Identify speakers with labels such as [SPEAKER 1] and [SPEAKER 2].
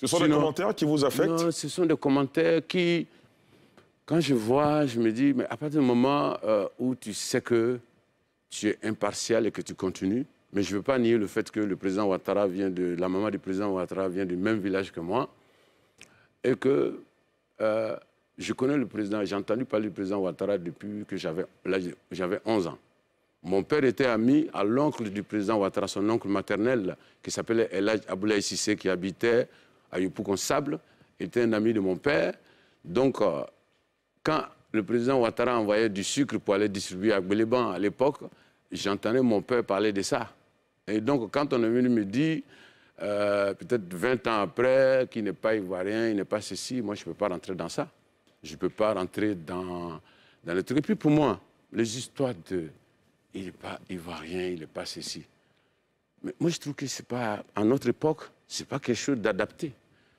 [SPEAKER 1] Ce sont des commentaires qui vous affectent
[SPEAKER 2] Non, ce sont des commentaires qui, quand je vois, je me dis, mais à partir du moment euh, où tu sais que tu es impartial et que tu continues, mais je ne veux pas nier le fait que le président Ouattara vient de, la maman du président Ouattara vient du même village que moi, et que euh, je connais le président, j'ai entendu parler du président Ouattara depuis que j'avais 11 ans. Mon père était ami à l'oncle du président Ouattara, son oncle maternel, qui s'appelait Elhaj Aboulaye Sissé, qui habitait à sable était un ami de mon père. Donc, euh, quand le président Ouattara envoyait du sucre pour aller distribuer à Gbeleban à l'époque, j'entendais mon père parler de ça. Et donc, quand on est venu me dire, euh, peut-être 20 ans après, qu'il n'est pas ivoirien, il n'est pas ceci, moi, je ne peux pas rentrer dans ça. Je ne peux pas rentrer dans, dans le truc. Et puis, pour moi, les histoires de il n'est pas ivoirien, il n'est pas ceci. Mais moi, je trouve que c'est pas, à notre époque, c'est pas quelque chose d'adapté.